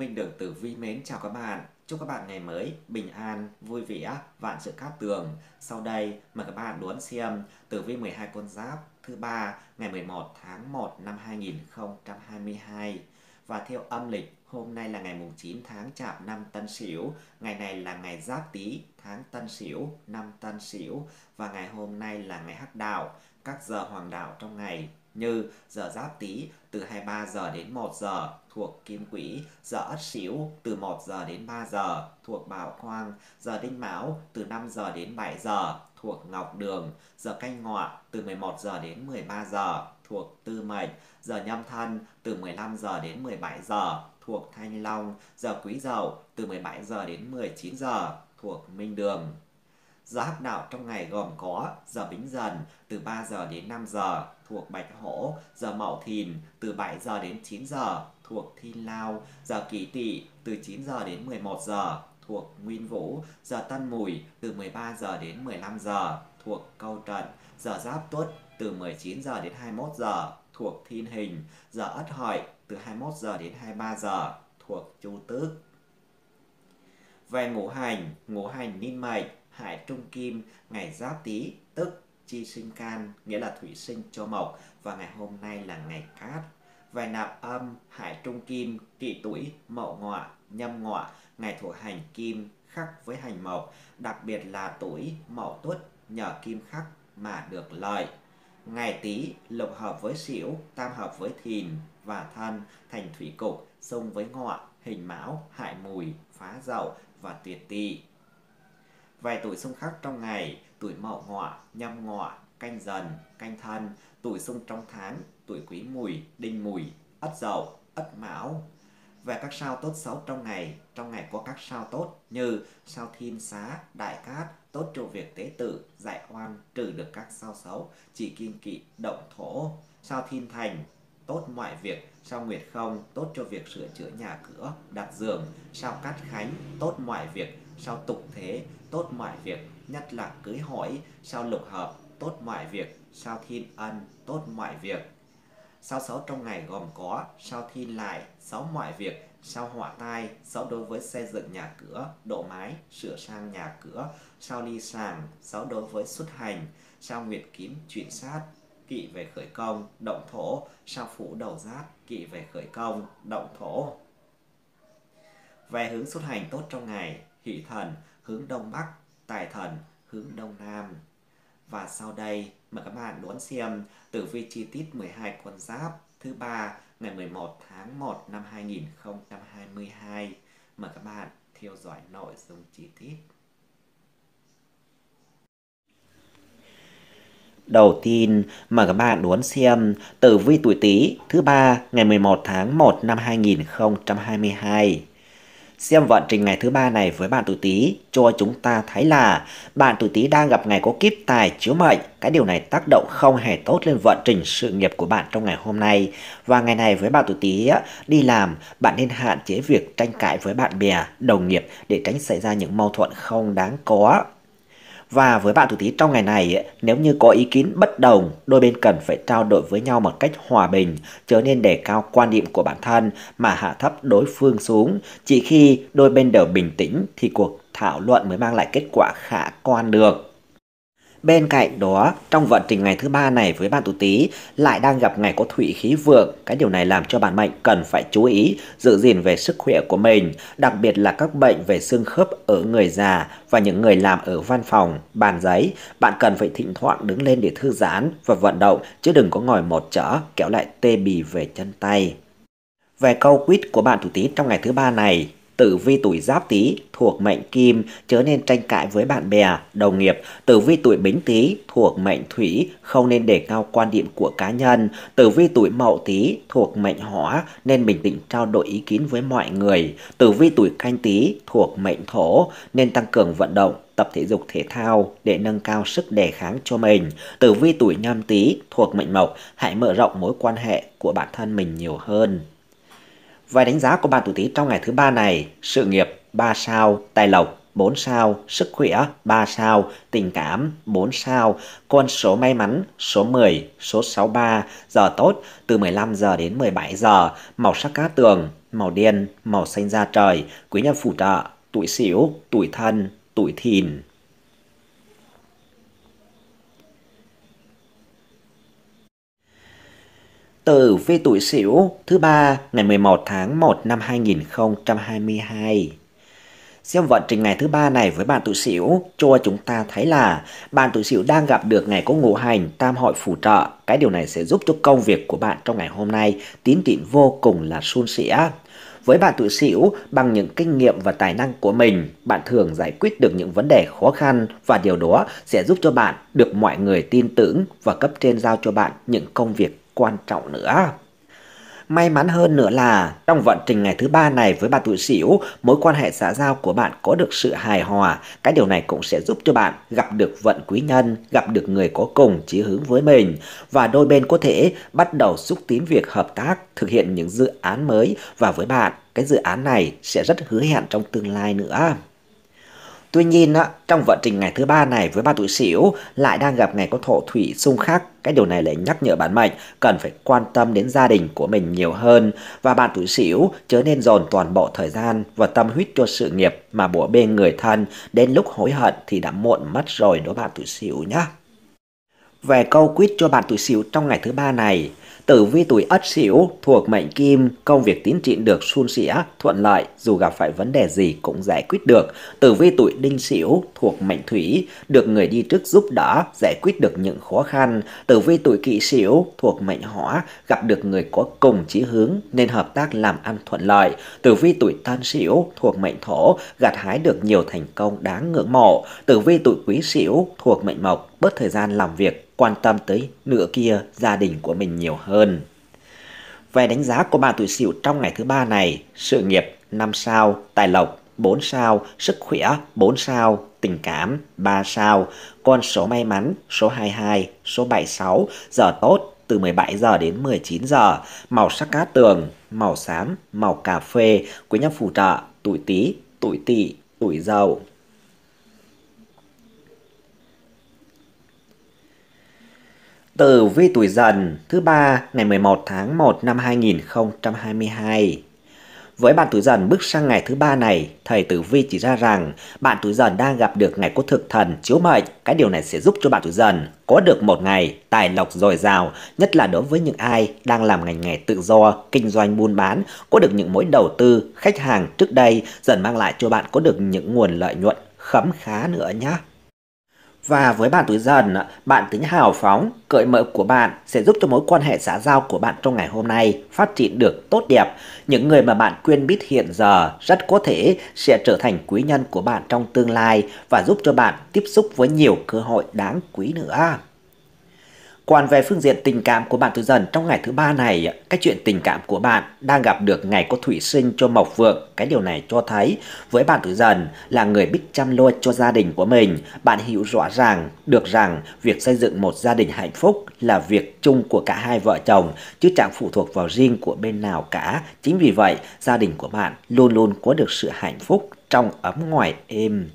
Minh được Tử Vi mến chào các bạn. Chúc các bạn ngày mới bình an, vui vẻ, vạn sự cát tường. Sau đây mời các bạn đón xem Tử Vi 12 con giáp thứ ba ngày 11 tháng 1 năm 2022 và theo âm lịch hôm nay là ngày mùng 9 tháng chạp năm Tân Sửu, ngày này là ngày Giáp Tý tháng Tân Sửu năm Tân Sửu và ngày hôm nay là ngày Hắc Đạo, các giờ hoàng đạo trong ngày như giờ Giáp Tý từ 23 giờ đến 1 giờ, thuộc Kim Quỹ, giờ Ất Sửu từ 1 giờ đến 3 giờ thuộc Bảo Quang, giờ Đinh Mão từ 5 giờ đến 7 giờ thuộc Ngọc Đường, giờ Canh Ngọ từ 11 giờ đến 13 giờ thuộc Tư Mệnh, giờ Nhâm Thân từ 15 giờ đến 17 giờ thuộc Thanh Long, giờ Quý Dậu từ 17 giờ đến 19 giờ thuộc Minh Đường. Giờ hắc đạo trong ngày gồm có giờ bính dần từ 3 giờ đến 5 giờ thuộc Bạch Hổ, giờ mậu thìn từ 7 giờ đến 9 giờ thuộc Thi Lao, giờ Kỷ Tỵ từ 9 giờ đến 11 giờ thuộc Nguyên Vũ, giờ Tân Mùi từ 13 giờ đến 15 giờ thuộc Câu Trận, giờ Giáp Tuất từ 19 giờ đến 21 giờ thuộc Thiên Hình, giờ Ất Hợi từ 21 giờ đến 23 giờ thuộc Chu Tước. Về ngũ hành, ngũ hành ninh mệnh, hải trung kim, ngày Giáp Tý, tức chi sinh can, nghĩa là thủy sinh cho mộc và ngày hôm nay là ngày cát và nạp âm hải trung kim kỵ tuổi mậu ngọ nhâm ngọ ngày thuộc hành kim khắc với hành mộc đặc biệt là tuổi mậu tuất nhờ kim khắc mà được lợi ngày tý lục hợp với sửu tam hợp với thìn và thân thành thủy cục xung với ngọ hình mão hại mùi phá dậu và tuyệt tỵ vài tuổi xung khắc trong ngày tuổi mậu ngọ nhâm ngọ canh dần, canh thân, tuổi xung trong tháng, tuổi quý mùi, đinh mùi, ất dậu, ất mão. Về các sao tốt xấu trong ngày, trong ngày có các sao tốt như sao thiên xá, đại cát, tốt cho việc tế tự, giải oan, trừ được các sao xấu, chỉ kiên kỵ, động thổ, sao thiên thành, tốt mọi việc, sao nguyệt không, tốt cho việc sửa chữa nhà cửa, đặt giường, sao cát khánh, tốt mọi việc, sao tục thế, tốt mọi việc, nhất là cưới hỏi, sao lục hợp, tốt mọi việc, sao thiên ân tốt mọi việc. Sao xấu trong ngày gồm có sao thiên lại, xấu mọi việc, sao họa tai, xấu đối với xây dựng nhà cửa, độ mái, sửa sang nhà cửa, sao ly sàng, xấu đối với xuất hành, sao nguyệt kiếm chuyển sát, kỵ về khởi công, động thổ, sao phủ đầu giáp, kỵ về khởi công, động thổ. Về hướng xuất hành tốt trong ngày, hỷ thần, hướng đông bắc, tài thần, hướng đông nam. Và sau đây mời các bạn đón xem tử vi chi tiết 12 con giáp thứ ba ngày 11 tháng 1 năm 2022. Mời các bạn theo dõi nội dung chi tiết. Đầu tiên, mời các bạn đón xem tử vi tuổi Tý thứ ba ngày 11 tháng 1 năm 2022. Xem vận trình ngày thứ ba này với bạn tuổi Tý cho chúng ta thấy là bạn tuổi Tý đang gặp ngày có kiếp tài chiếu mệnh. Cái điều này tác động không hề tốt lên vận trình sự nghiệp của bạn trong ngày hôm nay. Và ngày này với bạn tuổi Tý đi làm, bạn nên hạn chế việc tranh cãi với bạn bè, đồng nghiệp để tránh xảy ra những mâu thuẫn không đáng có. Và với bạn thủ tí trong ngày này, nếu như có ý kiến bất đồng, đôi bên cần phải trao đổi với nhau một cách hòa bình, chớ nên đề cao quan điểm của bản thân mà hạ thấp đối phương xuống. Chỉ khi đôi bên đều bình tĩnh thì cuộc thảo luận mới mang lại kết quả khả quan được. Bên cạnh đó, trong vận trình ngày thứ ba này với bạn tuổi Tý lại đang gặp ngày có thủy khí vượng, cái điều này làm cho bạn mệnh cần phải chú ý giữ gìn về sức khỏe của mình, đặc biệt là các bệnh về xương khớp ở người già và những người làm ở văn phòng, bàn giấy, bạn cần phải thỉnh thoảng đứng lên để thư giãn và vận động chứ đừng có ngồi một chỗ kéo lại tê bì về chân tay. Về câu quýt của bạn thủ Tý trong ngày thứ ba này, tử vi tuổi giáp tý thuộc mệnh kim, chớ nên tranh cãi với bạn bè, đồng nghiệp. Tử vi tuổi bính tý thuộc mệnh thủy, không nên để cao quan điểm của cá nhân. Tử vi tuổi mậu tý thuộc mệnh hỏa, nên bình tĩnh trao đổi ý kiến với mọi người. Tử vi tuổi canh tý thuộc mệnh thổ, nên tăng cường vận động, tập thể dục thể thao để nâng cao sức đề kháng cho mình. Tử vi tuổi nhâm tý thuộc mệnh mộc, hãy mở rộng mối quan hệ của bản thân mình nhiều hơn. Vài đánh giá của bạn tuổi Tý trong ngày thứ ba này, sự nghiệp 3 sao, tài lộc 4 sao, sức khỏe 3 sao, tình cảm 4 sao, con số may mắn số 10, số 63, giờ tốt từ 15 giờ đến 17 giờ, màu sắc cá tường, màu đen, màu xanh da trời, quý nhân phụ trợ, tuổi sửu, tuổi thân, tuổi thìn. Tử vi tuổi Sửu thứ ba ngày 11 tháng 1 năm 2022. Xem vận trình ngày thứ ba này với bạn tuổi Sửu cho chúng ta thấy là bạn tuổi Sửu đang gặp được ngày có ngũ hành tam hội phù trợ. Cái điều này sẽ giúp cho công việc của bạn trong ngày hôm nay tiến triển vô cùng là suôn sẻ. Với bạn tuổi Sửu, bằng những kinh nghiệm và tài năng của mình, bạn thường giải quyết được những vấn đề khó khăn và điều đó sẽ giúp cho bạn được mọi người tin tưởng và cấp trên giao cho bạn những công việc quan trọng nữa. May mắn hơn nữa là trong vận trình ngày thứ ba này với bạn tuổi xỉu, mối quan hệ xã giao của bạn có được sự hài hòa. Cái điều này cũng sẽ giúp cho bạn gặp được vận quý nhân, gặp được người có cùng chí hướng với mình. Và đôi bên có thể bắt đầu xúc tiến việc hợp tác, thực hiện những dự án mới và với bạn, cái dự án này sẽ rất hứa hẹn trong tương lai nữa. Tuy nhiên, trong vận trình ngày thứ ba này với ba tuổi xỉu lại đang gặp ngày có thổ thủy xung khắc. Cái điều này lại nhắc nhở bản mệnh cần phải quan tâm đến gia đình của mình nhiều hơn và bạn tuổi xỉu chớ nên dồn toàn bộ thời gian và tâm huyết cho sự nghiệp mà bủa bên người thân đến lúc hối hận thì đã muộn mất rồi đó bạn tuổi xỉu nhé. Về câu quyết cho bạn tuổi xỉu trong ngày thứ ba này, Tử vi tuổi Ất Sửu thuộc mệnh Kim, công việc tiến triển được suôn sẻ, thuận lợi, dù gặp phải vấn đề gì cũng giải quyết được. Tử vi tuổi Đinh Sửu thuộc mệnh Thủy, được người đi trước giúp đỡ, giải quyết được những khó khăn. Tử vi tuổi Kỷ Sửu thuộc mệnh Hỏa, gặp được người có cùng chí hướng nên hợp tác làm ăn thuận lợi. Tử vi tuổi Tân Sửu thuộc mệnh Thổ, gặt hái được nhiều thành công đáng ngưỡng mộ. Tử vi tuổi Quý Sửu thuộc mệnh Mộc, bớt thời gian làm việc quan tâm tới nửa kia gia đình của mình nhiều hơn. Về đánh giá của bạn tuổi Sửu trong ngày thứ ba này, sự nghiệp 5 sao, tài lộc 4 sao, sức khỏe 4 sao, tình cảm 3 sao, con số may mắn số 22, số 76, giờ tốt từ 17 giờ đến 19 giờ, màu sắc cá tường, màu xám, màu cà phê, quý nhân phù trợ, tuổi Tý, tuổi Tỵ, tuổi Dậu. Tử vi tuổi dần thứ ba ngày 11 tháng 1 năm 2022. Với bạn tuổi dần bước sang ngày thứ ba này, thầy tử vi chỉ ra rằng bạn tuổi dần đang gặp được ngày có thực thần chiếu mệnh. Cái điều này sẽ giúp cho bạn tuổi dần có được một ngày tài lộc dồi dào, nhất là đối với những ai đang làm ngành nghề tự do, kinh doanh buôn bán, có được những mối đầu tư, khách hàng trước đây dần mang lại cho bạn có được những nguồn lợi nhuận khấm khá nữa nhé. Và với bạn tuổi dần, bạn tính hào phóng, cởi mở của bạn sẽ giúp cho mối quan hệ xã giao của bạn trong ngày hôm nay phát triển được tốt đẹp. Những người mà bạn quen biết hiện giờ rất có thể sẽ trở thành quý nhân của bạn trong tương lai và giúp cho bạn tiếp xúc với nhiều cơ hội đáng quý nữa. Còn về phương diện tình cảm của bạn tuổi dần trong ngày thứ ba này, cái chuyện tình cảm của bạn đang gặp được ngày có thủy sinh cho mộc vượng. Cái điều này cho thấy với bạn tuổi dần là người biết chăm lo cho gia đình của mình. Bạn hiểu rõ ràng được rằng việc xây dựng một gia đình hạnh phúc là việc chung của cả hai vợ chồng chứ chẳng phụ thuộc vào riêng của bên nào cả. Chính vì vậy, gia đình của bạn luôn luôn có được sự hạnh phúc trong ấm ngoài êm.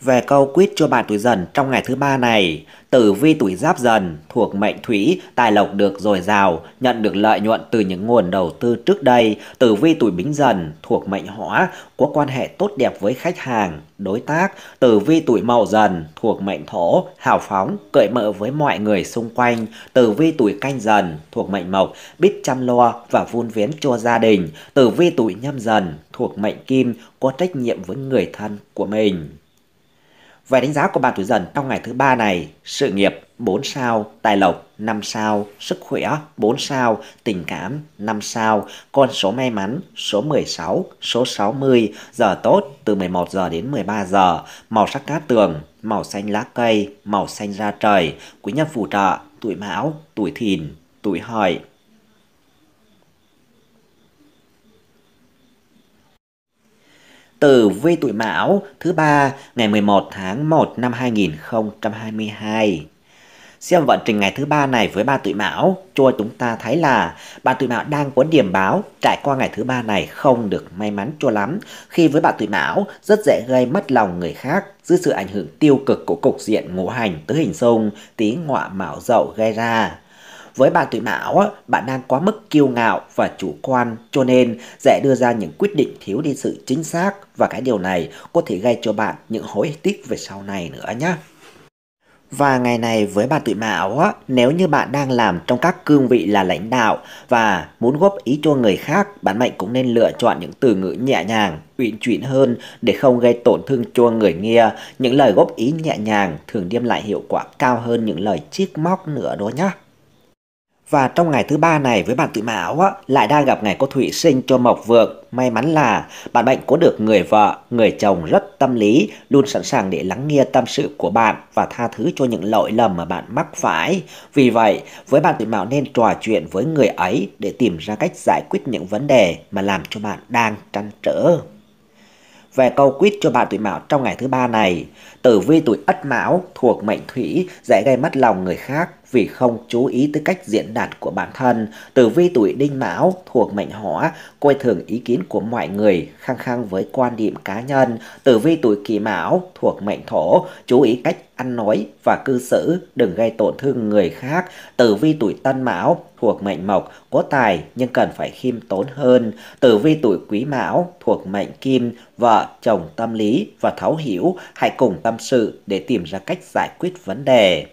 Về câu quyết cho bạn tuổi dần trong ngày thứ ba này, tử vi tuổi giáp dần thuộc mệnh thủy, tài lộc được dồi dào, nhận được lợi nhuận từ những nguồn đầu tư trước đây. Tử vi tuổi bính dần thuộc mệnh hỏa, có quan hệ tốt đẹp với khách hàng, đối tác. Tử vi tuổi mậu dần thuộc mệnh thổ, hào phóng, cởi mở với mọi người xung quanh. Tử vi tuổi canh dần thuộc mệnh mộc, biết chăm lo và vun vén cho gia đình. Tử vi tuổi nhâm dần thuộc mệnh kim, có trách nhiệm với người thân của mình. Về đánh giá của bạn tuổi dần trong ngày thứ ba này, sự nghiệp 4 sao, tài lộc 5 sao, sức khỏe 4 sao, tình cảm 5 sao, con số may mắn số 16, số 60, giờ tốt từ 11 giờ đến 13 giờ, màu sắc cát tường, màu xanh lá cây, màu xanh da trời, quý nhân phù trợ, tuổi mão, tuổi thìn, tuổi hợi Tử vi tuổi Mão thứ ba ngày 11 tháng 1 năm 2022. Xem vận trình ngày thứ ba này với ba tuổi Mão, cho chúng ta thấy là bạn tuổi Mão đang có điểm báo trải qua ngày thứ ba này không được may mắn cho lắm. Khi với bạn tuổi Mão rất dễ gây mất lòng người khác dưới sự ảnh hưởng tiêu cực của cục diện ngũ hành tứ hình xung tí ngọa mão dậu gây ra. Với bạn tuổi mão, á, bạn đang quá mức kiêu ngạo và chủ quan cho nên dễ đưa ra những quyết định thiếu đi sự chính xác và cái điều này có thể gây cho bạn những hối tiếc về sau này nữa nhé. Và ngày này với bạn tuổi mão, á, nếu như bạn đang làm trong các cương vị là lãnh đạo và muốn góp ý cho người khác, bạn mệnh cũng nên lựa chọn những từ ngữ nhẹ nhàng, uyển chuyển hơn để không gây tổn thương cho người nghe. Những lời góp ý nhẹ nhàng thường đem lại hiệu quả cao hơn những lời chiếc móc nữa đó nhé. Và trong ngày thứ ba này với bạn tuổi mão á, lại đang gặp ngày có thủy sinh cho mộc vượng. May mắn là bạn bệnh có được người vợ, người chồng rất tâm lý, luôn sẵn sàng để lắng nghe tâm sự của bạn và tha thứ cho những lỗi lầm mà bạn mắc phải. Vì vậy, với bạn tuổi mão nên trò chuyện với người ấy để tìm ra cách giải quyết những vấn đề mà làm cho bạn đang trăn trở về câu quýt cho bạn tuổi mão trong ngày thứ ba này. Tử vi tuổi ất mão thuộc mệnh thủy dễ gây mất lòng người khác vì không chú ý tới cách diễn đạt của bản thân, tử vi tuổi đinh mão thuộc mệnh hỏa, coi thường ý kiến của mọi người, khăng khăng với quan điểm cá nhân, tử vi tuổi kỷ mão thuộc mệnh thổ, chú ý cách ăn nói và cư xử, đừng gây tổn thương người khác, tử vi tuổi tân mão thuộc mệnh mộc, có tài nhưng cần phải khiêm tốn hơn, tử vi tuổi quý mão thuộc mệnh kim, vợ, chồng tâm lý và thấu hiểu, hãy cùng tâm sự để tìm ra cách giải quyết vấn đề.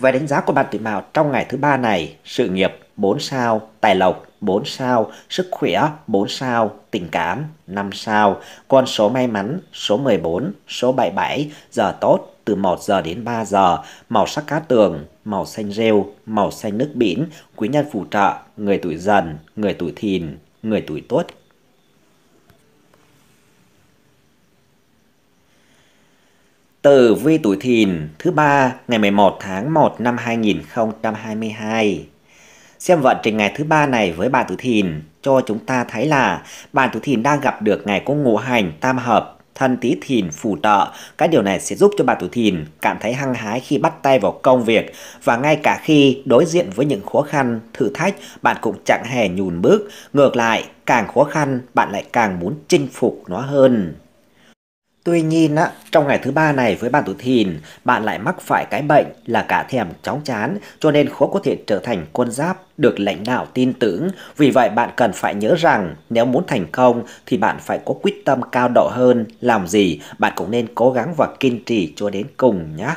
Về đánh giá của bạn tuổi Mão trong ngày thứ ba này, sự nghiệp 4 sao, tài lộc 4 sao, sức khỏe 4 sao, tình cảm 5 sao, con số may mắn số 14, số 77, giờ tốt từ 1 giờ đến 3 giờ, màu sắc cá tường, màu xanh rêu, màu xanh nước biển, quý nhân phù trợ, người tuổi dần, người tuổi thìn, người tuổi tuất, Tử vi tuổi thìn thứ ba ngày 11 tháng 1 năm 2022. Xem vận trình ngày thứ ba này với bạn tuổi thìn cho chúng ta thấy là bạn tuổi thìn đang gặp được ngày có ngũ hành tam hợp thân tí thìn phù trợ. Cái điều này sẽ giúp cho bạn tuổi thìn cảm thấy hăng hái khi bắt tay vào công việc và ngay cả khi đối diện với những khó khăn, thử thách, bạn cũng chẳng hề nhùn bước. Ngược lại, càng khó khăn, bạn lại càng muốn chinh phục nó hơn. Tuy nhiên, á, trong ngày thứ ba này với bạn tuổi thìn, bạn lại mắc phải cái bệnh là cả thèm chóng chán, cho nên khó có thể trở thành quân giáp được lãnh đạo tin tưởng. Vì vậy bạn cần phải nhớ rằng nếu muốn thành công thì bạn phải có quyết tâm cao độ hơn. Làm gì bạn cũng nên cố gắng và kiên trì cho đến cùng nhé.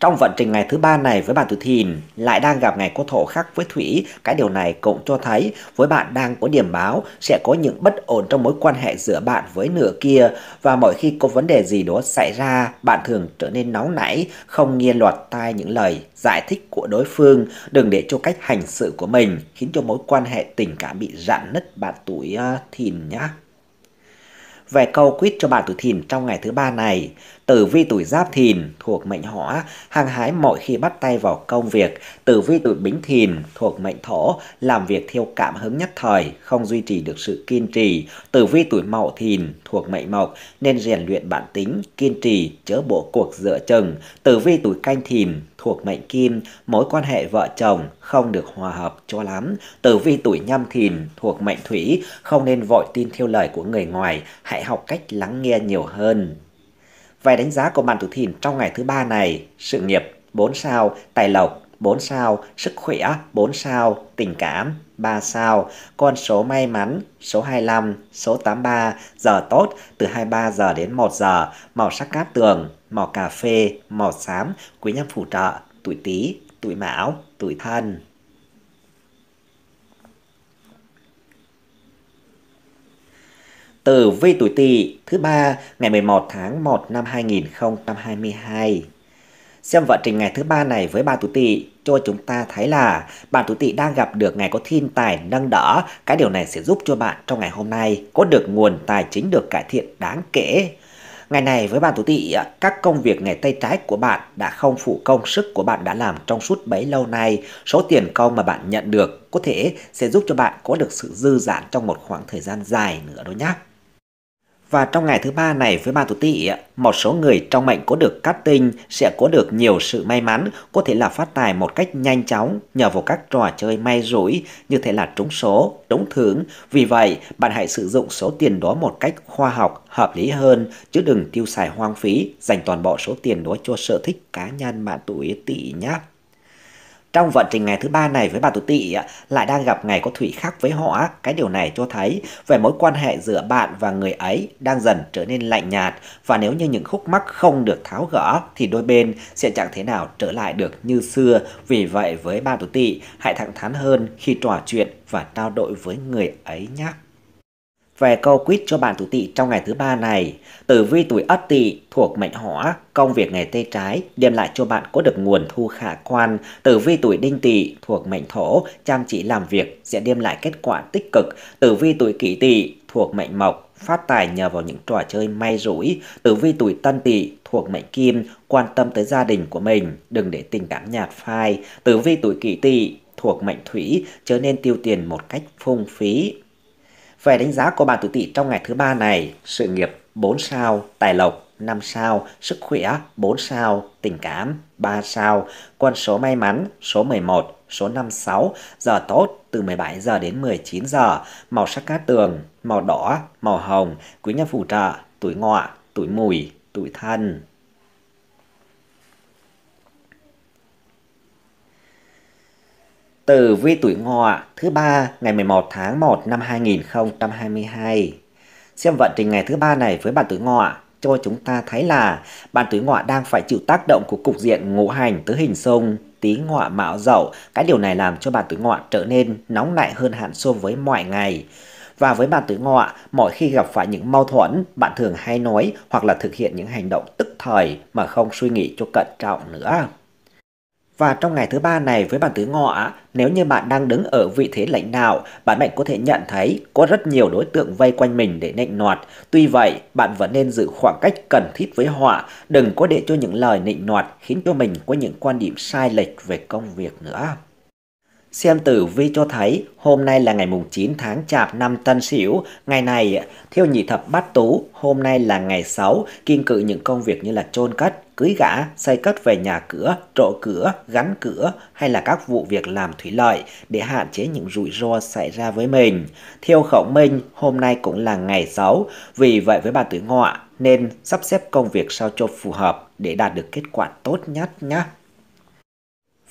Trong vận trình ngày thứ ba này với bạn tuổi thìn lại đang gặp ngày cô thổ khác với thủy, cái điều này cũng cho thấy với bạn đang có điểm báo sẽ có những bất ổn trong mối quan hệ giữa bạn với nửa kia và mỗi khi có vấn đề gì đó xảy ra, bạn thường trở nên nóng nảy, không nghe loạt tai những lời giải thích của đối phương, đừng để cho cách hành sự của mình khiến cho mối quan hệ tình cảm bị rạn nứt bạn tuổi à, thìn nhé Về câu quýt cho bạn tuổi thìn trong ngày thứ ba này, Tử vi tuổi giáp thìn thuộc mệnh hỏa, hăng hái mọi khi bắt tay vào công việc. Tử vi tuổi bính thìn thuộc mệnh thổ, làm việc theo cảm hứng nhất thời, không duy trì được sự kiên trì. Tử vi tuổi mậu thìn thuộc mệnh mộc, nên rèn luyện bản tính, kiên trì, chớ bộ cuộc dựa chừng. Tử vi tuổi canh thìn thuộc mệnh kim, mối quan hệ vợ chồng không được hòa hợp cho lắm. Tử vi tuổi nhâm thìn thuộc mệnh thủy, không nên vội tin theo lời của người ngoài, hãy học cách lắng nghe nhiều hơn. Vài đánh giá của bạn thủ thìn trong ngày thứ ba này, sự nghiệp 4 sao, tài lộc 4 sao, sức khỏe 4 sao, tình cảm 3 sao, con số may mắn số 25, số 83, giờ tốt từ 23 giờ đến 1 giờ, màu sắc cát tường, màu cà phê, màu xám, quý nhân phù trợ, tuổi Tý, tuổi Mão, tuổi Thân. tử vi tuổi Tỵ thứ ba ngày 11 tháng 1 năm 2022. Xem vận trình ngày thứ ba này với ba tuổi Tỵ cho chúng ta thấy là bạn tuổi Tỵ đang gặp được ngày có thiên tài nâng đỡ, cái điều này sẽ giúp cho bạn trong ngày hôm nay có được nguồn tài chính được cải thiện đáng kể. Ngày này với bạn tuổi Tỵ, các công việc ngày tay trái của bạn đã không phụ công sức của bạn đã làm trong suốt bấy lâu nay. Số tiền công mà bạn nhận được có thể sẽ giúp cho bạn có được sự dư dạn trong một khoảng thời gian dài nữa đó nhé. Và trong ngày thứ ba này với ba tuổi tỵ, một số người trong mệnh có được cát tinh sẽ có được nhiều sự may mắn, có thể là phát tài một cách nhanh chóng nhờ vào các trò chơi may rủi, như thế là trúng số, trúng thưởng. Vì vậy, bạn hãy sử dụng số tiền đó một cách khoa học, hợp lý hơn, chứ đừng tiêu xài hoang phí, dành toàn bộ số tiền đó cho sở thích cá nhân bạn tuổi tỵ nhé. Trong vận trình ngày thứ ba này với bà tuổi tỵ lại đang gặp ngày có thủy khắc với họ, cái điều này cho thấy về mối quan hệ giữa bạn và người ấy đang dần trở nên lạnh nhạt và nếu như những khúc mắc không được tháo gỡ thì đôi bên sẽ chẳng thế nào trở lại được như xưa. Vì vậy với bà tuổi tỵ hãy thẳng thắn hơn khi trò chuyện và trao đổi với người ấy nhé. Về câu quýt cho bạn tuổi tỵ trong ngày thứ ba này, tử vi tuổi ất tỵ thuộc mệnh hỏa, công việc ngày tê trái đem lại cho bạn có được nguồn thu khả quan. Tử vi tuổi đinh tỵ thuộc mệnh thổ, chăm chỉ làm việc sẽ đem lại kết quả tích cực. Tử vi tuổi kỷ tỵ thuộc mệnh mộc, phát tài nhờ vào những trò chơi may rủi. Tử vi tuổi tân tỵ thuộc mệnh kim, quan tâm tới gia đình của mình, đừng để tình cảm nhạt phai. Tử vi tuổi kỷ tỵ thuộc mệnh thủy, trở nên tiêu tiền một cách phung phí. Về đánh giá của bạn tự tỵ trong ngày thứ ba này, sự nghiệp 4 sao, tài lộc 5 sao, sức khỏe 4 sao, tình cảm 3 sao, con số may mắn số 11, số 56, giờ tốt từ 17 giờ đến 19 giờ, màu sắc cát tường, màu đỏ, màu hồng, quý nhân phù trợ, tuổi ngọ, tuổi mùi, tuổi thân. từ vi tuổi ngọ thứ ba ngày 11 tháng 1 năm 2022. Xem vận trình ngày thứ ba này với bạn tuổi ngọ cho chúng ta thấy là bạn tuổi ngọ đang phải chịu tác động của cục diện ngũ hành tứ hình xung tí ngọ mão dậu. Cái điều này làm cho bạn tuổi ngọ trở nên nóng nảy hơn hẳn so với mọi ngày. Và với bạn tuổi ngọ, mỗi khi gặp phải những mâu thuẫn, bạn thường hay nói hoặc là thực hiện những hành động tức thời mà không suy nghĩ cho cẩn trọng nữa. Và trong ngày thứ ba này với bàn tứ ngọ, nếu như bạn đang đứng ở vị thế lãnh đạo, bạn mệnh có thể nhận thấy có rất nhiều đối tượng vây quanh mình để nịnh nọt. Tuy vậy, bạn vẫn nên giữ khoảng cách cần thiết với họ, đừng có để cho những lời nịnh nọt khiến cho mình có những quan điểm sai lệch về công việc nữa. Xem tử vi cho thấy hôm nay là ngày mùng 9 tháng Chạp năm Tân Sửu, ngày này theo nhị thập bát tú, hôm nay là ngày 6, kiên cự những công việc như là chôn cất, cưới gã, xây cất về nhà cửa, trộ cửa, gắn cửa hay là các vụ việc làm thủy lợi để hạn chế những rủi ro xảy ra với mình. Theo khẩu minh, hôm nay cũng là ngày 6, vì vậy với bà tuổi ngọ nên sắp xếp công việc sao cho phù hợp để đạt được kết quả tốt nhất nhé.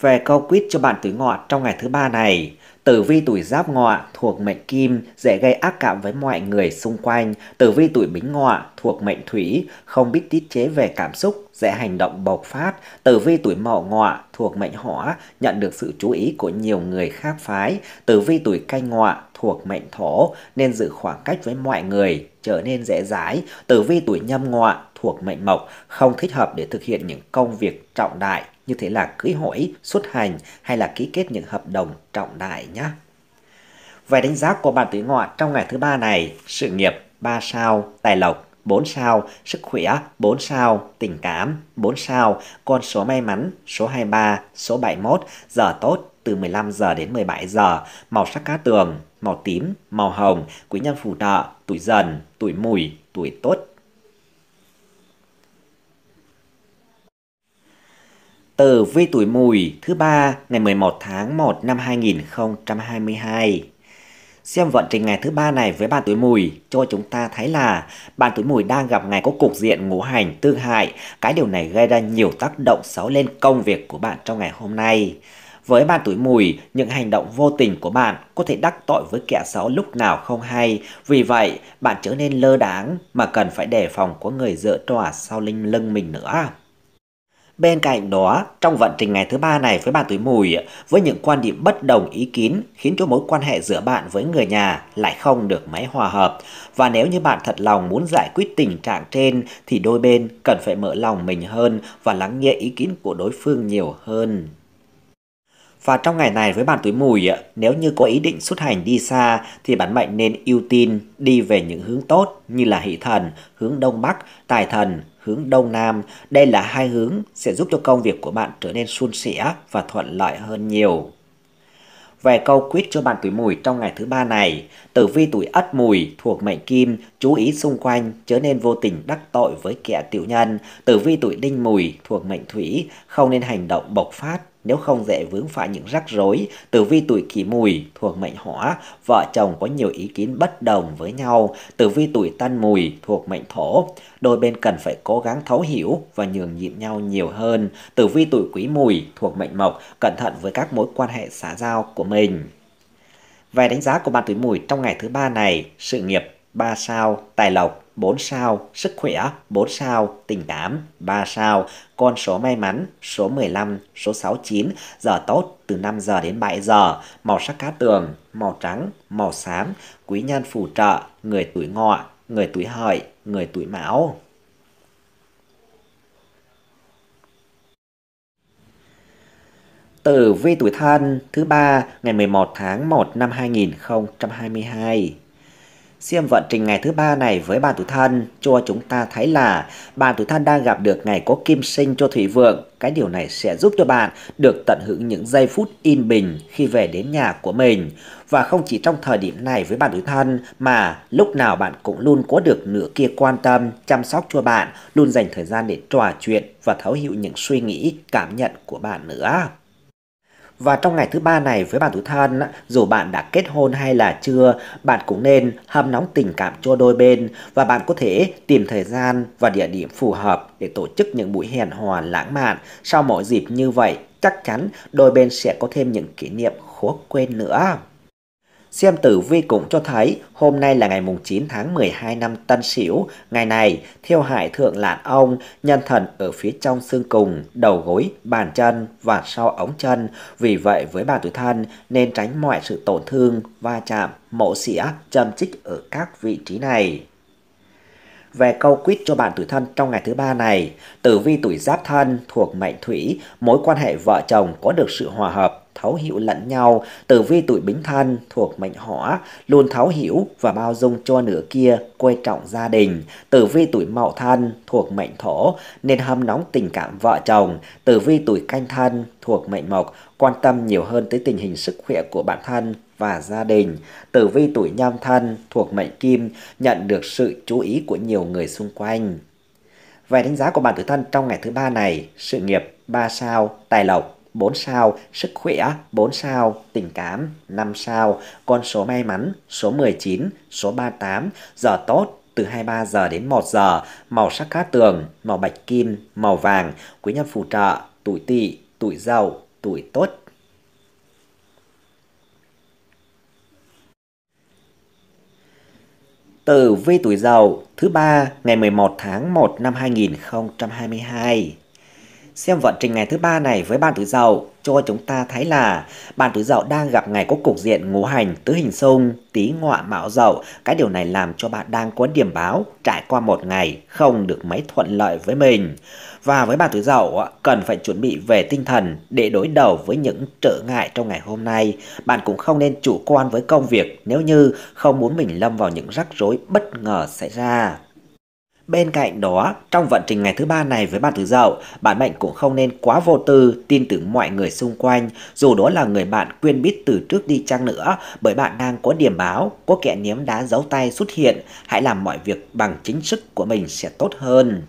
Về câu quýt cho bạn tuổi ngọ trong ngày thứ ba này, tử vi tuổi giáp ngọ thuộc mệnh kim dễ gây ác cảm với mọi người xung quanh, tử vi tuổi bính ngọ thuộc mệnh thủy không biết tiết chế về cảm xúc, dễ hành động bộc phát, tử vi tuổi mậu ngọ thuộc mệnh hỏa nhận được sự chú ý của nhiều người khác phái, tử vi tuổi canh ngọ thuộc mệnh thổ nên giữ khoảng cách với mọi người, trở nên dễ dãi, tử vi tuổi nhâm ngọ thuộc mệnh mộc, không thích hợp để thực hiện những công việc trọng đại như thế là cưới hỏi, xuất hành hay là ký kết những hợp đồng trọng đại nhé. Về đánh giá của bạn tuổi ngọ trong ngày thứ ba này, sự nghiệp 3 sao, tài lộc 4 sao, sức khỏe 4 sao, tình cảm 4 sao, con số may mắn số 23, số 71, giờ tốt từ 15 giờ đến 17 giờ, màu sắc cá tường màu tím, màu hồng, quý nhân phù trợ, tuổi dần, tuổi mùi, tuổi tốt. Tử vi tuổi mùi thứ ba ngày 11 tháng 1 năm 2022. Xem vận trình ngày thứ ba này với bạn tuổi mùi cho chúng ta thấy là bạn tuổi mùi đang gặp ngày có cục diện ngũ hành tương hại. Cái điều này gây ra nhiều tác động xấu lên công việc của bạn trong ngày hôm nay. Với ma tuổi mùi, những hành động vô tình của bạn có thể đắc tội với kẻ xấu lúc nào không hay. Vì vậy, bạn trở nên lơ đáng mà cần phải đề phòng có người dựa tròa sau lưng lưng mình nữa. Bên cạnh đó, trong vận trình ngày thứ ba này với bạn tuổi mùi, với những quan điểm bất đồng ý kiến khiến cho mối quan hệ giữa bạn với người nhà lại không được máy hòa hợp. Và nếu như bạn thật lòng muốn giải quyết tình trạng trên thì đôi bên cần phải mở lòng mình hơn và lắng nghe ý kiến của đối phương nhiều hơn. Và trong ngày này với bạn tuổi mùi, nếu như có ý định xuất hành đi xa thì bản mệnh nên ưu tiên đi về những hướng tốt như là hỷ thần, hướng đông bắc, tài thần, hướng đông nam. Đây là hai hướng sẽ giúp cho công việc của bạn trở nên suôn sẻ và thuận lợi hơn nhiều. Về câu quyết cho bạn tuổi mùi trong ngày thứ ba này, tử vi tuổi ất mùi thuộc mệnh kim, chú ý xung quanh, chớ nên vô tình đắc tội với kẻ tiểu nhân. Tử vi tuổi đinh mùi thuộc mệnh thủy, không nên hành động bộc phát, nếu không dễ vướng phải những rắc rối, tử vi tuổi kỷ mùi thuộc mệnh hỏa, vợ chồng có nhiều ý kiến bất đồng với nhau, tử vi tuổi tân mùi thuộc mệnh thổ. Đôi bên cần phải cố gắng thấu hiểu và nhường nhịn nhau nhiều hơn. Tử vi tuổi quý mùi thuộc mệnh mộc, cẩn thận với các mối quan hệ xã giao của mình. Về đánh giá của bạn tuổi mùi trong ngày thứ ba này, sự nghiệp 3 sao, tài lộc 4 sao sức khỏe, 4 sao tình cảm, 3 sao, con số may mắn, số 15, số 69, giờ tốt từ 5 giờ đến 7 giờ, màu sắc cá tường, màu trắng, màu xám, quý nhân phù trợ, người tuổi ngọ, người tuổi hợi, người tuổi mão. Tử vi tuổi thân thứ ba ngày 11 tháng 1 năm 2022 Xem vận trình ngày thứ ba này với bạn tuổi thân cho chúng ta thấy là bạn tuổi thân đang gặp được ngày có kim sinh cho thủy vượng. Cái điều này sẽ giúp cho bạn được tận hưởng những giây phút yên bình khi về đến nhà của mình. Và không chỉ trong thời điểm này với bạn tuổi thân mà lúc nào bạn cũng luôn có được nửa kia quan tâm, chăm sóc cho bạn, luôn dành thời gian để trò chuyện và thấu hiểu những suy nghĩ, cảm nhận của bạn nữa. Và trong ngày thứ ba này với bạn tuổi thân, dù bạn đã kết hôn hay là chưa, bạn cũng nên hâm nóng tình cảm cho đôi bên và bạn có thể tìm thời gian và địa điểm phù hợp để tổ chức những buổi hẹn hò lãng mạn. Sau mỗi dịp như vậy, chắc chắn đôi bên sẽ có thêm những kỷ niệm khó quên nữa. Xem tử vi cũng cho thấy hôm nay là ngày mùng 9 tháng 12 năm Tân Sửu. Ngày này, theo hải thượng lạn ông, nhân thần ở phía trong xương cùng, đầu gối, bàn chân và sau ống chân. Vì vậy với bà tuổi thân nên tránh mọi sự tổn thương, va chạm, mổ xỉa, châm chích ở các vị trí này về câu quýt cho bạn tuổi thân trong ngày thứ ba này. Tử vi tuổi giáp thân thuộc mệnh thủy, mối quan hệ vợ chồng có được sự hòa hợp, thấu hiểu lẫn nhau, tử vi tuổi bính thân thuộc mệnh hỏa, luôn thấu hiểu và bao dung cho nửa kia, quan trọng gia đình. Tử vi tuổi mậu thân thuộc mệnh thổ, nên hâm nóng tình cảm vợ chồng. Tử vi tuổi canh thân thuộc mệnh mộc, quan tâm nhiều hơn tới tình hình sức khỏe của bản thân và gia đình. Tử vi tuổi nhâm thân thuộc mệnh kim, nhận được sự chú ý của nhiều người xung quanh. Về đánh giá của bạn tuổi thân trong ngày thứ ba này, sự nghiệp 3 sao, tài lộc 4 sao, sức khỏe 4 sao, tình cảm 5 sao, con số may mắn số 19, số 38, giờ tốt từ 23 giờ đến 1 giờ, màu sắc cá tường, màu bạch kim, màu vàng, quý nhân phù trợ, tuổi tỵ, tuổi giàu, tuổi tốt. Tử vi tuổi giàu thứ ba ngày 11 tháng 1 năm 2022 xem vận trình ngày thứ ba này với ban tuổi dậu cho chúng ta thấy là ban tuổi dậu đang gặp ngày có cục diện ngũ hành tứ hình xung tý ngọa mão dậu cái điều này làm cho bạn đang có điểm báo trải qua một ngày không được mấy thuận lợi với mình và với ban tuổi dậu cần phải chuẩn bị về tinh thần để đối đầu với những trở ngại trong ngày hôm nay bạn cũng không nên chủ quan với công việc nếu như không muốn mình lâm vào những rắc rối bất ngờ xảy ra Bên cạnh đó, trong vận trình ngày thứ ba này với bạn thứ dậu, bạn mệnh cũng không nên quá vô tư, tin tưởng mọi người xung quanh, dù đó là người bạn quyên biết từ trước đi chăng nữa, bởi bạn đang có điểm báo, có kẻ niếm đá giấu tay xuất hiện, hãy làm mọi việc bằng chính sức của mình sẽ tốt hơn.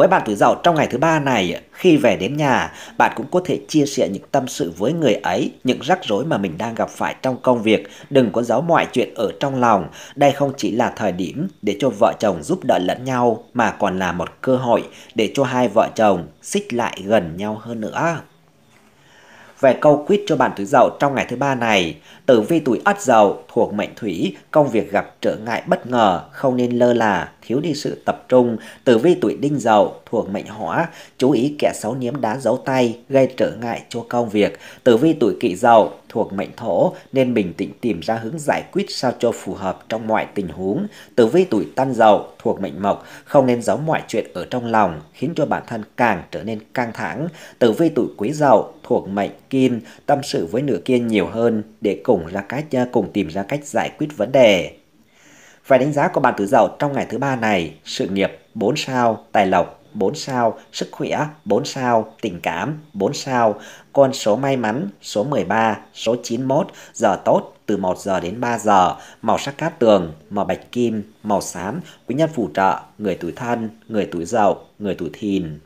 Với bạn tuổi Dậu trong ngày thứ ba này, khi về đến nhà, bạn cũng có thể chia sẻ những tâm sự với người ấy, những rắc rối mà mình đang gặp phải trong công việc, đừng có giấu mọi chuyện ở trong lòng. Đây không chỉ là thời điểm để cho vợ chồng giúp đỡ lẫn nhau mà còn là một cơ hội để cho hai vợ chồng xích lại gần nhau hơn nữa về câu quyết cho bạn tuổi dậu trong ngày thứ ba này. Tử vi tuổi ất dậu thuộc mệnh thủy, công việc gặp trở ngại bất ngờ, không nên lơ là, thiếu đi sự tập trung, tử vi tuổi đinh dậu thuộc mệnh hỏa, chú ý kẻ xấu niếm đá giấu tay, gây trở ngại cho công việc. Tử vi tuổi kỷ dậu thuộc mệnh thổ nên bình tĩnh tìm ra hướng giải quyết sao cho phù hợp trong mọi tình huống. Tử vi tuổi tân dậu thuộc mệnh mộc không nên giấu mọi chuyện ở trong lòng khiến cho bản thân càng trở nên căng thẳng. Tử vi tuổi quý dậu thuộc mệnh kim tâm sự với nửa kia nhiều hơn để cùng ra cách à, cùng tìm ra cách giải quyết vấn đề. Về đánh giá của bạn tuổi Dậu trong ngày thứ ba này, sự nghiệp 4 sao, tài lộc 4 sao, sức khỏe 4 sao, tình cảm 4 sao, con số may mắn số 13, số 91, giờ tốt từ 1 giờ đến 3 giờ, màu sắc cát tường, màu bạch kim, màu xám, quý nhân phù trợ, người tuổi thân, người tuổi dậu, người tuổi thìn.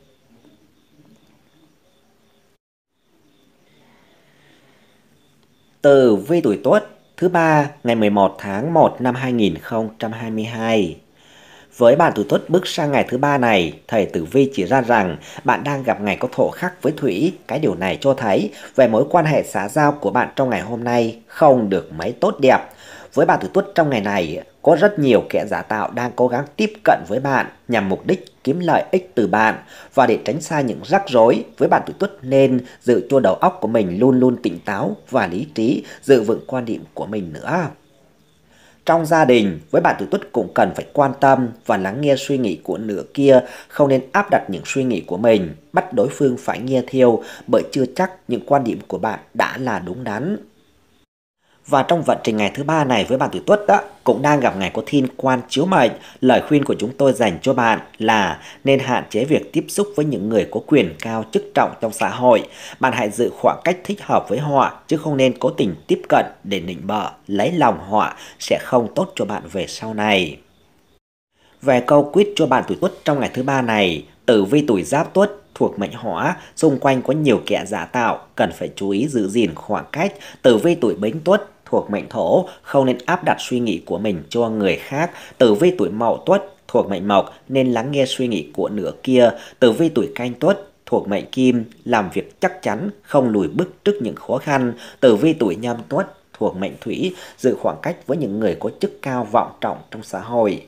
Từ vi tuổi tuất thứ ba ngày 11 tháng 1 năm 2022. Với bạn tuổi tuất bước sang ngày thứ ba này, thầy tử vi chỉ ra rằng bạn đang gặp ngày có thổ khắc với thủy. Cái điều này cho thấy về mối quan hệ xã giao của bạn trong ngày hôm nay không được mấy tốt đẹp. Với bà Tử Tuất trong ngày này, có rất nhiều kẻ giả tạo đang cố gắng tiếp cận với bạn nhằm mục đích kiếm lợi ích từ bạn và để tránh xa những rắc rối với bạn tuổi Tuất nên giữ cho đầu óc của mình luôn luôn tỉnh táo và lý trí, giữ vững quan điểm của mình nữa. Trong gia đình, với bạn tuổi tuất cũng cần phải quan tâm và lắng nghe suy nghĩ của nửa kia, không nên áp đặt những suy nghĩ của mình, bắt đối phương phải nghe theo bởi chưa chắc những quan điểm của bạn đã là đúng đắn. Và trong vận trình ngày thứ ba này với bạn tuổi tuất đó cũng đang gặp ngày có thiên quan chiếu mệnh. Lời khuyên của chúng tôi dành cho bạn là nên hạn chế việc tiếp xúc với những người có quyền cao chức trọng trong xã hội. Bạn hãy giữ khoảng cách thích hợp với họ chứ không nên cố tình tiếp cận để nịnh bợ, lấy lòng họ sẽ không tốt cho bạn về sau này. Về câu quyết cho bạn tuổi tuất trong ngày thứ ba này, tử vi tuổi giáp tuất thuộc mệnh hỏa, xung quanh có nhiều kẻ giả tạo, cần phải chú ý giữ gìn khoảng cách. Tử vi tuổi bính tuất thuộc mệnh thổ, không nên áp đặt suy nghĩ của mình cho người khác. Tử vi tuổi mậu tuất thuộc mệnh mộc nên lắng nghe suy nghĩ của nửa kia. Tử vi tuổi canh tuất thuộc mệnh kim làm việc chắc chắn, không lùi bước trước những khó khăn. Tử vi tuổi nhâm tuất thuộc mệnh thủy giữ khoảng cách với những người có chức cao vọng trọng trong xã hội.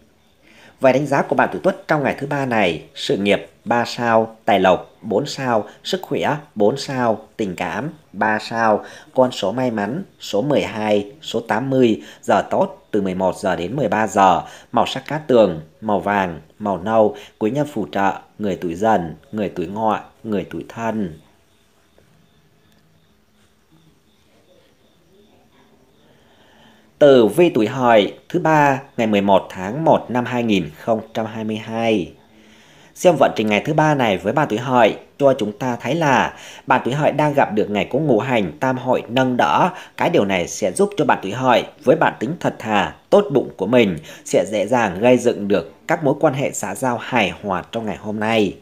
Vài đánh giá của bạn tuổi Tuất trong ngày thứ ba này, sự nghiệp 3 sao, tài lộc 4 sao, sức khỏe 4 sao, tình cảm 3 sao, con số may mắn số 12, số 80, giờ tốt từ 11 giờ đến 13 giờ, màu sắc cát tường, màu vàng, màu nâu, quý nhân phù trợ, người tuổi dần, người tuổi ngọ, người tuổi thân. Tử vi tuổi hợi thứ ba ngày 11 tháng 1 năm 2022. Xem vận trình ngày thứ ba này với bạn tuổi hợi cho chúng ta thấy là bạn tuổi hợi đang gặp được ngày có ngũ hành tam hội nâng đỡ. Cái điều này sẽ giúp cho bạn tuổi hợi với bản tính thật thà, tốt bụng của mình sẽ dễ dàng gây dựng được các mối quan hệ xã giao hài hòa trong ngày hôm nay.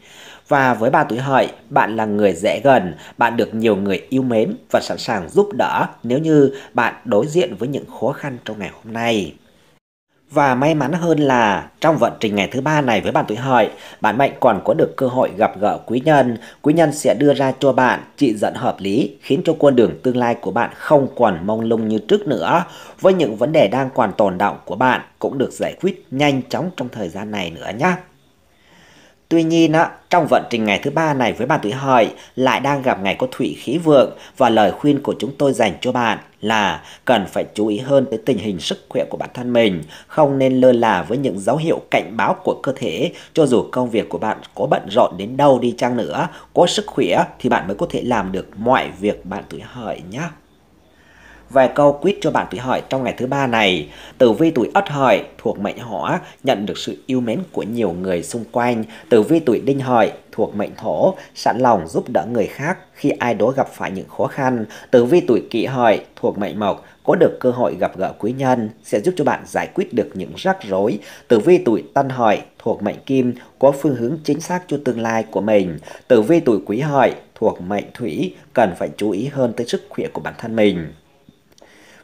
Và với ba tuổi hợi, bạn là người dễ gần, bạn được nhiều người yêu mến và sẵn sàng giúp đỡ nếu như bạn đối diện với những khó khăn trong ngày hôm nay. Và may mắn hơn là trong vận trình ngày thứ ba này với bạn tuổi hợi, bạn mệnh còn có được cơ hội gặp gỡ quý nhân. Quý nhân sẽ đưa ra cho bạn trị dẫn hợp lý, khiến cho con đường tương lai của bạn không còn mông lung như trước nữa. Với những vấn đề đang còn tồn động của bạn cũng được giải quyết nhanh chóng trong thời gian này nữa nhé. Tuy nhiên, trong vận trình ngày thứ ba này với bạn tuổi hợi lại đang gặp ngày có thủy khí vượng và lời khuyên của chúng tôi dành cho bạn là cần phải chú ý hơn tới tình hình sức khỏe của bản thân mình, không nên lơ là với những dấu hiệu cảnh báo của cơ thể, cho dù công việc của bạn có bận rộn đến đâu đi chăng nữa, có sức khỏe thì bạn mới có thể làm được mọi việc bạn tuổi hợi nhé vài câu quýt cho bạn tuổi hỏi trong ngày thứ ba này. Tử vi tuổi ất hợi thuộc mệnh hỏa nhận được sự yêu mến của nhiều người xung quanh. Tử vi tuổi đinh hợi thuộc mệnh thổ sẵn lòng giúp đỡ người khác khi ai đó gặp phải những khó khăn. Tử vi tuổi kỷ hợi thuộc mệnh mộc có được cơ hội gặp gỡ quý nhân sẽ giúp cho bạn giải quyết được những rắc rối. Tử vi tuổi tân hợi thuộc mệnh kim có phương hướng chính xác cho tương lai của mình. Tử vi tuổi quý hợi thuộc mệnh thủy cần phải chú ý hơn tới sức khỏe của bản thân mình.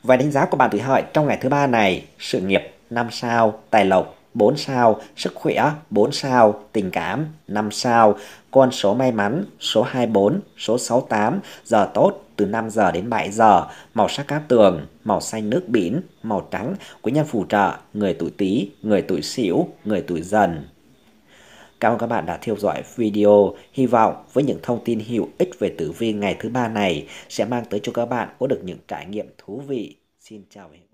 Vài đánh giá của bạn tuổi hợi trong ngày thứ ba này, sự nghiệp 5 sao, tài lộc 4 sao, sức khỏe 4 sao, tình cảm 5 sao, con số may mắn số 24, số 68, giờ tốt từ 5 giờ đến 7 giờ, màu sắc cát tường, màu xanh nước biển, màu trắng, quý nhân phù trợ, người tuổi Tý, người tuổi Sửu, người tuổi Dần, Cảm ơn các bạn đã theo dõi video. Hy vọng với những thông tin hữu ích về tử vi ngày thứ ba này sẽ mang tới cho các bạn có được những trải nghiệm thú vị. Xin chào và hẹn